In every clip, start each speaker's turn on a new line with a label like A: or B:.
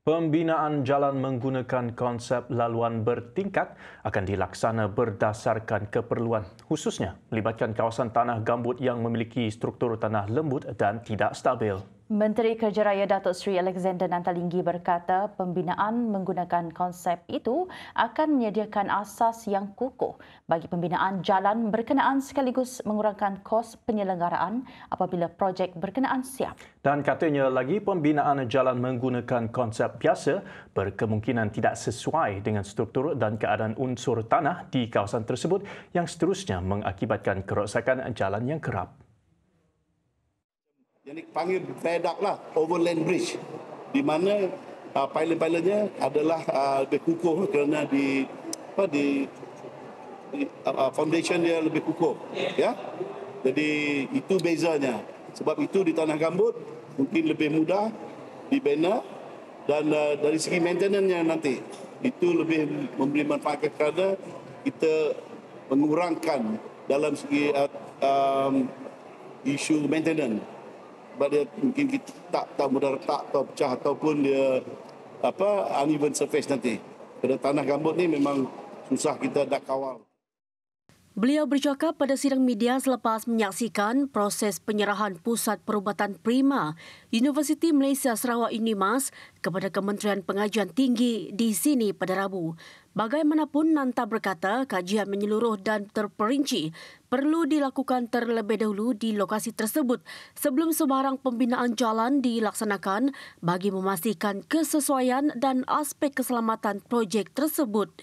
A: Pembinaan jalan menggunakan konsep laluan bertingkat akan dilaksana berdasarkan keperluan, khususnya melibatkan kawasan tanah gambut yang memiliki struktur tanah lembut dan tidak stabil.
B: Menteri Kerja Raya Datuk Seri Alexander Nantalinggi berkata pembinaan menggunakan konsep itu akan menyediakan asas yang kukuh bagi pembinaan jalan berkenaan sekaligus mengurangkan kos penyelenggaraan apabila projek berkenaan siap.
A: Dan katanya lagi pembinaan jalan menggunakan konsep biasa berkemungkinan tidak sesuai dengan struktur dan keadaan unsur tanah di kawasan tersebut yang seterusnya mengakibatkan kerosakan jalan yang kerap.
C: Jadi panggil bedak lah, overland bridge. Di mana uh, pilot-pilotnya adalah uh, lebih kukuh kerana di apa di, di uh, uh foundation dia lebih kukuh. Ya, jadi itu bezanya. Sebab itu di tanah gambut mungkin lebih mudah dibina dan uh, dari segi maintenance nanti itu lebih memberi manfaat kerana kita mengurangkan dalam segi uh, um, isu maintenance sebab dia mungkin kita tak tak mudah retak atau pecah ataupun dia apa uneven surface nanti. Pada tanah gambut ni memang susah kita nak kawal.
D: Beliau bercakap pada sidang media selepas menyaksikan proses penyerahan Pusat Perubatan Prima Universiti Malaysia Sarawak ini kepada Kementerian Pengajian Tinggi di sini pada Rabu. Bagaimanapun Nanta berkata, kajian menyeluruh dan terperinci perlu dilakukan terlebih dahulu di lokasi tersebut sebelum sebarang pembinaan jalan dilaksanakan bagi memastikan kesesuaian dan aspek keselamatan projek tersebut.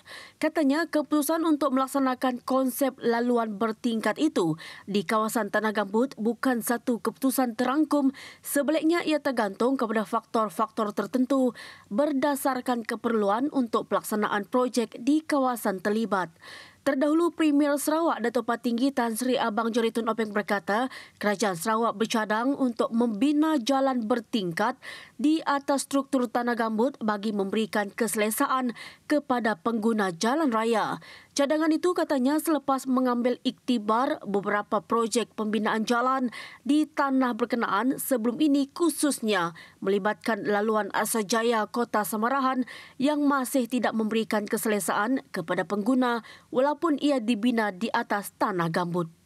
D: Katanya keputusan untuk melaksanakan konsep laluan bertingkat itu di kawasan Tanah Gambut bukan satu keputusan terangkum sebaliknya ia tergantung kepada faktor-faktor tertentu berdasarkan keperluan untuk pelaksanaan projek projek di kawasan terlibat. Terdahulu Premier Sarawak Dato' Patinggi Tan Sri Abang Joritun Openg berkata, Kerajaan Sarawak bercadang untuk membina jalan bertingkat di atas struktur tanah gambut bagi memberikan keselesaan kepada pengguna jalan raya. Cadangan itu katanya selepas mengambil iktibar beberapa projek pembinaan jalan di tanah berkenaan sebelum ini khususnya melibatkan laluan Jaya Kota Samarahan yang masih tidak memberikan keselesaan kepada pengguna walaupun walaupun ia dibina di atas tanah gambut.